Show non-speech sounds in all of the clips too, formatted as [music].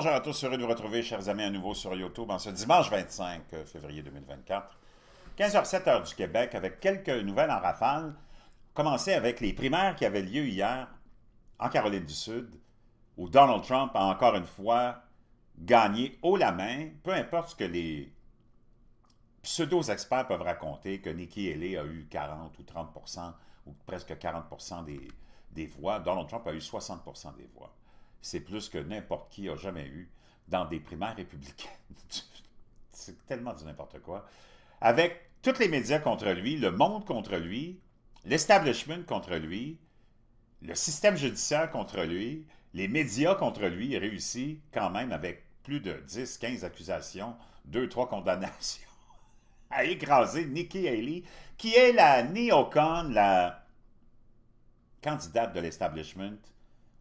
Bonjour à tous, heureux de vous retrouver, chers amis, à nouveau sur YouTube en ce dimanche 25 euh, février 2024, 15h07 du Québec, avec quelques nouvelles en rafale. Commencer avec les primaires qui avaient lieu hier en Caroline du Sud, où Donald Trump a encore une fois gagné haut la main, peu importe ce que les pseudo-experts peuvent raconter, que Nikki Haley a eu 40 ou 30 ou presque 40 des, des voix, Donald Trump a eu 60 des voix c'est plus que n'importe qui a jamais eu dans des primaires républicaines. [laughs] c'est tellement du n'importe quoi. Avec tous les médias contre lui, le monde contre lui, l'establishment contre lui, le système judiciaire contre lui, les médias contre lui, il réussit quand même avec plus de 10, 15 accusations, 2, 3 condamnations [laughs] à écraser Nikki Haley, qui est la néocon, la candidate de l'establishment,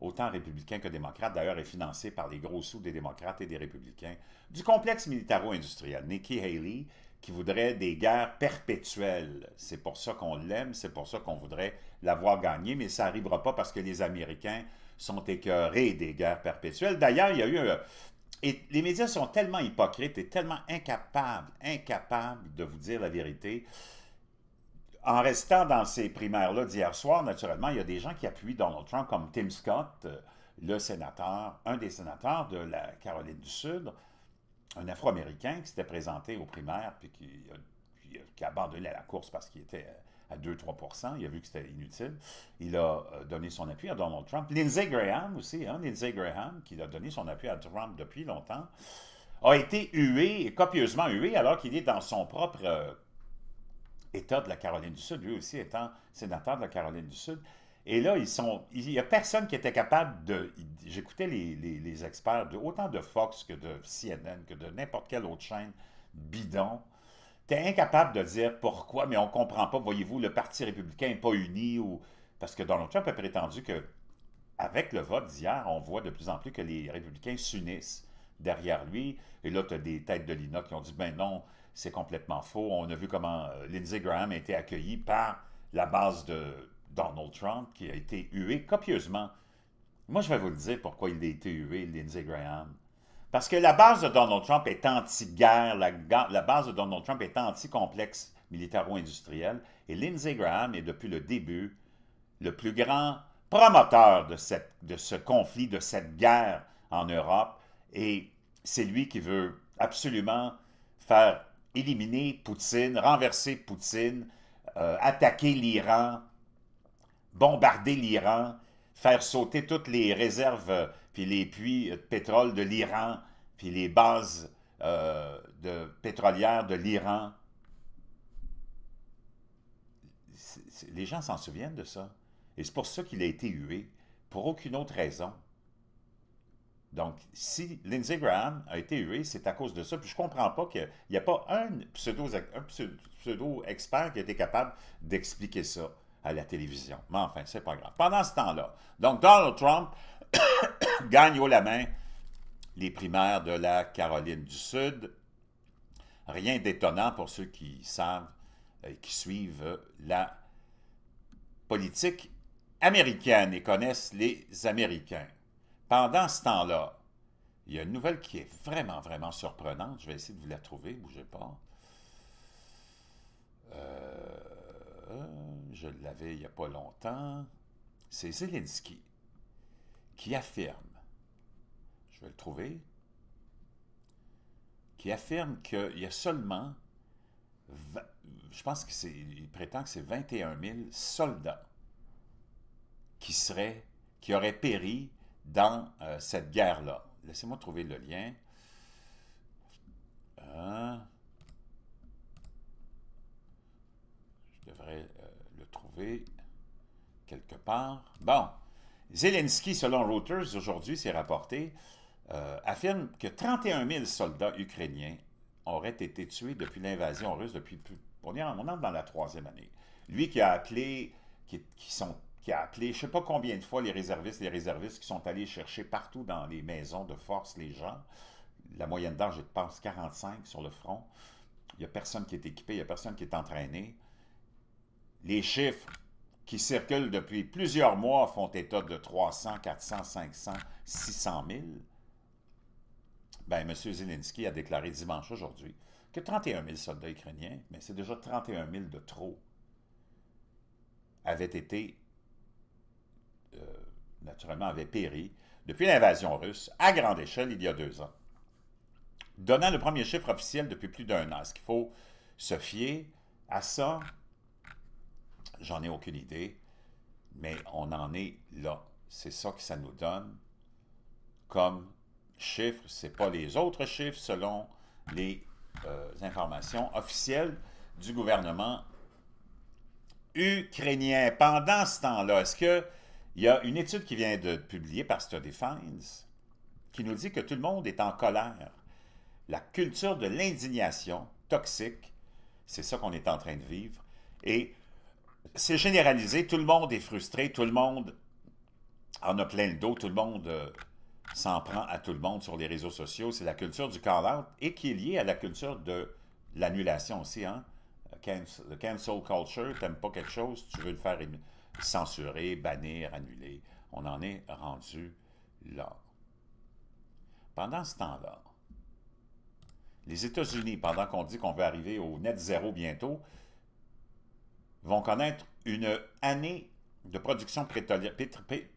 autant républicain que démocrate, d'ailleurs est financé par les gros sous des démocrates et des républicains, du complexe militaro-industriel. Nikki Haley, qui voudrait des guerres perpétuelles. C'est pour ça qu'on l'aime, c'est pour ça qu'on voudrait l'avoir gagné, mais ça n'arrivera pas parce que les Américains sont écœurés des guerres perpétuelles. D'ailleurs, il y a eu... Euh, et les médias sont tellement hypocrites et tellement incapables, incapables de vous dire la vérité en restant dans ces primaires-là d'hier soir, naturellement, il y a des gens qui appuient Donald Trump, comme Tim Scott, euh, le sénateur, un des sénateurs de la Caroline du Sud, un Afro-Américain qui s'était présenté aux primaires puis qui a, abandonné la course parce qu'il était à 2-3 Il a vu que c'était inutile. Il a euh, donné son appui à Donald Trump. Lindsey Graham aussi, hein, Lindsey Graham, qui a donné son appui à Trump depuis longtemps, a été hué, copieusement hué, alors qu'il est dans son propre euh, État de la Caroline du Sud, lui aussi étant sénateur de la Caroline du Sud. Et là, ils sont, il n'y a personne qui était capable de... J'écoutais les, experts, de, autant de Fox que de CNN, que de n'importe quelle autre chaîne bidon. Tu es incapable de dire pourquoi, mais on ne comprend pas, voyez-vous, le Parti républicain n'est pas uni ou... Parce que Donald Trump a prétendu que, avec le vote d'hier, on voit de plus en plus que les républicains s'unissent derrière lui. Et là, tu as des têtes de l'INA qui ont dit, ben non, c'est complètement faux. On a vu comment euh, Lindsey Graham a été accueilli par la base de Donald Trump, qui a été hué copieusement. Moi, je vais vous le dire pourquoi il a été hué, Lindsey Graham. Parce que la base de Donald Trump est anti-guerre, la, base de Donald Trump est anti-complexe militaro-industriel, et Lindsey Graham est depuis le début le plus grand promoteur de, de ce conflit, de cette guerre en Europe, et c'est lui qui veut absolument faire éliminer Poutine, renverser Poutine, euh, attaquer l'Iran, bombarder l'Iran, faire sauter toutes les réserves euh, puis les puits de pétrole de l'Iran, puis les bases euh, de pétrolières de l'Iran. Les gens s'en souviennent de ça. Et c'est pour ça qu'il a été hué, pour aucune autre raison. Donc, si Lindsey Graham a été hué, c'est à cause de ça. Puis je comprends pas qu'il n'y a pas un pseudo-expert qui ait été capable d'expliquer ça à la télévision. Mais enfin, c'est pas grave. Pendant ce temps-là, donc Donald Trump [coughs] gagne haut la main les primaires de la Caroline du Sud. Rien d'étonnant pour ceux qui savent et euh, qui suivent euh, la politique américaine et connaissent les Américains. Pendant ce temps-là, il y a une nouvelle qui est vraiment, vraiment surprenante. Je vais essayer de vous la trouver, bougez pas. Euh, je l'avais il n'y a pas longtemps. C'est Zelensky qui affirme, je vais le trouver, qui affirme qu'il y a seulement, je pense qu'il prétend que c'est 21 000 soldats qui seraient, qui auraient péri dans euh, cette guerre-là. Laissez-moi trouver le lien. Euh, je devrais euh, le trouver quelque part. Bon. Zelensky, selon Reuters, aujourd'hui, c'est rapporté, affirme que 31 000 soldats ukrainiens auraient été tués depuis l'invasion russe, depuis On, est en, dans la troisième année. Lui qui a appelé, qui sont qui a appelé, je ne sais pas combien de fois, les réservistes, les réservistes qui sont allés chercher partout dans les maisons de force les gens. La moyenne d'âge, je pense, 45 sur le front. Il n'y a personne qui est équipé, il n'y a personne qui est entraîné. Les chiffres qui circulent depuis plusieurs mois font état de 300, 400, 500, 600 000. Ben, M. Zelensky a déclaré dimanche aujourd'hui que 31 000 soldats ukrainiens, mais c'est déjà 31 000 de trop, avaient été euh, naturellement, avait péri depuis l'invasion russe à grande échelle il y a deux ans, donnant le premier chiffre officiel depuis plus d'un an. Est-ce qu'il faut se fier à ça? J'en ai aucune idée, mais on en est là. C'est ça que ça nous donne comme chiffre. Ce n'est pas les autres chiffres selon les euh, informations officielles du gouvernement ukrainien. Pendant ce temps-là, est-ce que il y a une étude qui vient de publier par Study Finds qui nous dit que tout le monde est en colère. La culture de l'indignation toxique, c'est ça qu'on est en train de vivre. Et c'est généralisé, tout le monde est frustré, tout le monde en a plein le dos, tout le monde euh, s'en prend à tout le monde sur les réseaux sociaux. C'est la culture du call-out et qui est liée à la culture de l'annulation aussi. Hein? Cancel, cancel culture, t'aimes pas quelque chose, tu veux le faire éliminer censurer, bannir, annuler. On en est rendu là. Pendant ce temps-là, les États-Unis, pendant qu'on dit qu'on va arriver au net zéro bientôt, vont connaître une année de production pétrolière,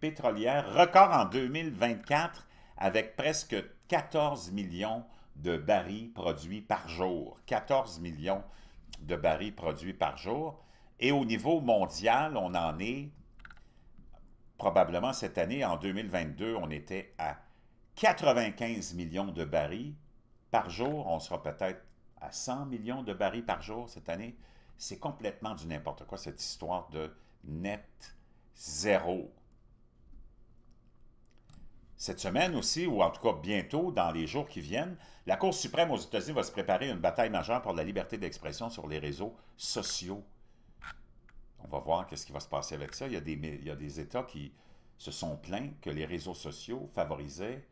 pétrolière record en 2024 avec presque 14 millions de barils produits par jour. 14 millions de barils produits par jour. Et au niveau mondial, on en est probablement cette année, en 2022, on était à 95 millions de barils par jour. On sera peut-être à 100 millions de barils par jour cette année. C'est complètement du n'importe quoi, cette histoire de net zéro. Cette semaine aussi, ou en tout cas bientôt, dans les jours qui viennent, la Cour suprême aux États-Unis va se préparer une bataille majeure pour la liberté d'expression sur les réseaux sociaux on va voir qu'est-ce qui va se passer avec ça. Il y, a des, il y a des États qui se sont plaints que les réseaux sociaux favorisaient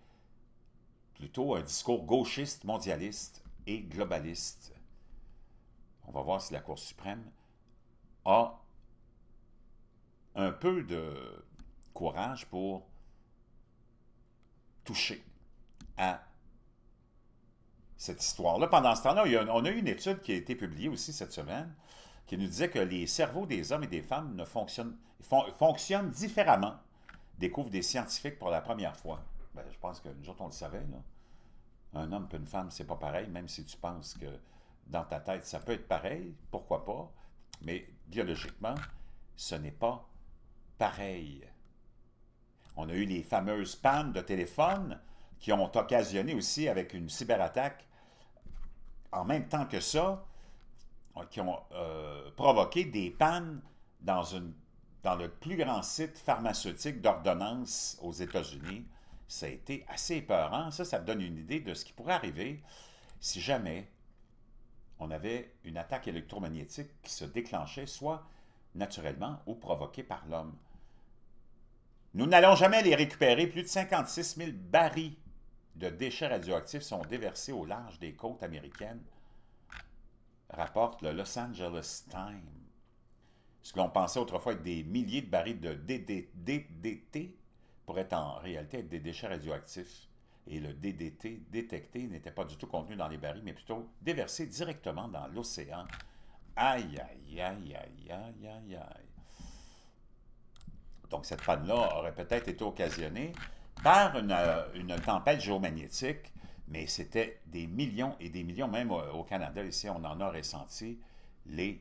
plutôt un discours gauchiste, mondialiste et globaliste. On va voir si la Cour suprême a un peu de courage pour toucher à cette histoire-là. Pendant ce temps-là, on a eu une étude qui a été publiée aussi cette semaine qui nous disait que les cerveaux des hommes et des femmes ne fonctionnent, fonctionnent différemment, découvrent des scientifiques pour la première fois. Ben, je pense que nous on le savait. Un homme et une femme, c'est pas pareil, même si tu penses que dans ta tête, ça peut être pareil, pourquoi pas, mais biologiquement, ce n'est pas pareil. On a eu les fameuses pannes de téléphone qui ont occasionné aussi avec une cyberattaque, en même temps que ça, Hein, qui ont euh, provoqué des pannes dans, le plus grand site pharmaceutique d'ordonnance aux États-Unis. Ça a été assez épeurant. Ça, ça me donne une idée de ce qui pourrait arriver si jamais on avait une attaque électromagnétique qui se déclenchait soit naturellement ou provoquée par l'homme. Nous n'allons jamais les récupérer. Plus de 56 000 barils de déchets radioactifs sont déversés au large des côtes américaines rapporte le Los Angeles Times. Ce que l'on pensait autrefois être des milliers de barils de DDT pourrait en réalité être des déchets radioactifs. Et le DDT détecté n'était pas du tout contenu dans les barils, mais plutôt déversé directement dans l'océan. Aïe, aïe, aïe, aïe, aïe, aïe, aïe. Donc cette panne-là aurait peut-être été occasionnée par une, euh, une tempête géomagnétique mais c'était des millions et des millions, même euh, au Canada, ici, on en a ressenti les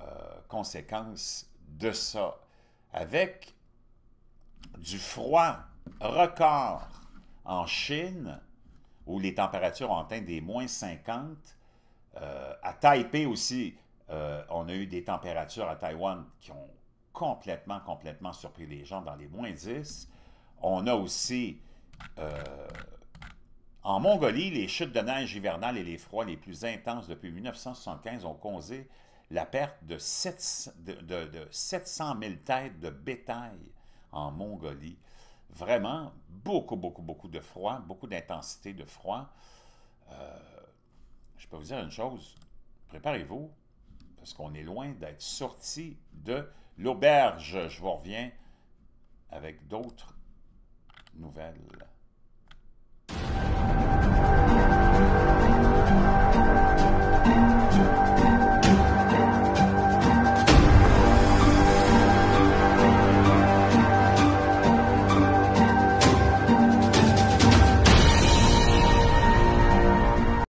euh, conséquences de ça. Avec du froid record en Chine, où les températures ont atteint des moins 50, euh, à Taipei aussi, on a eu des températures à Taïwan qui ont complètement, complètement surpris les gens dans les moins 10. On a aussi en Mongolie, les chutes de neige hivernales et les froids les plus intenses depuis 1975 ont causé la perte de, 700 000 têtes de bétail en Mongolie. Vraiment, beaucoup, beaucoup, beaucoup de froid, beaucoup d'intensité de froid. Euh, je peux vous dire une chose, préparez-vous, parce qu'on est loin d'être sorti de l'auberge. Je vous reviens avec d'autres nouvelles.